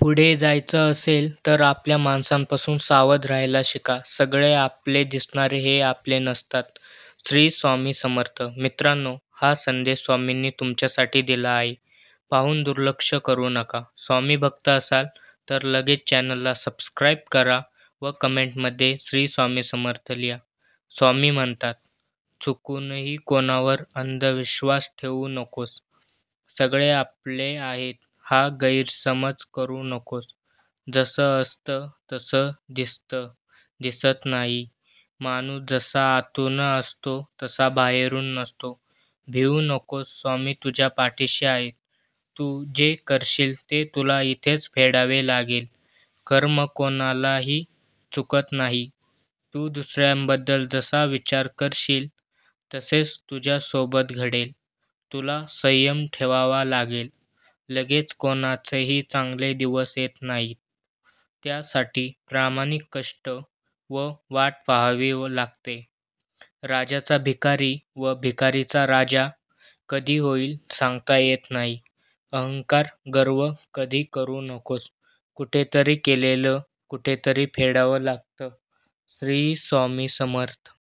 पुढे जायचं असेल तर आपल्या माणसांपासून सावध राहायला शिका सगळे आपले दिसणारे हे आपले नसतात श्री स्वामी समर्थ मित्रांनो हा संदेश स्वामींनी तुमच्यासाठी दिला आहे पाहून दुर्लक्ष करू नका स्वामी भक्त असाल तर लगेच चॅनलला सबस्क्राईब करा व कमेंटमध्ये श्री स्वामी समर्थ लिहा स्वामी म्हणतात चुकूनही कोणावर अंधविश्वास ठेवू नकोस सगळे आपले आहेत हा गैरसमज करू नकोस. जसं असतं तसं दिसतं, दिसत नाही. माणूस जसा आतून असतो तसा बाहेरून नसतो. भिवू नकोस स्वामी तुझ्या पाठीशी आहेत. तू जे करशील ते तुला इथेच फेडावे लागेल. कर्म कोणालाही चुकत नाही. तू दुसऱ्यांबद्दल जसा विचार करशील तसेच तुझ्यासोबत घडेल. तुला संयम ठेवावा लागेल. लगेच कोणाचेही चांगले दिवस येत नाहीत. त्यासाठी प्रामाणिक कष्ट व वाट पाहावी लागते. राजाचा भिकारी व भिकारीचा राजा कधी होईल सांगता येत नाही. अहंकार, गर्व कधी करू नकोस. कुठेतरी केलेलं कुठेतरी फेडावं लागतं. श्री स्वामी समर्थ.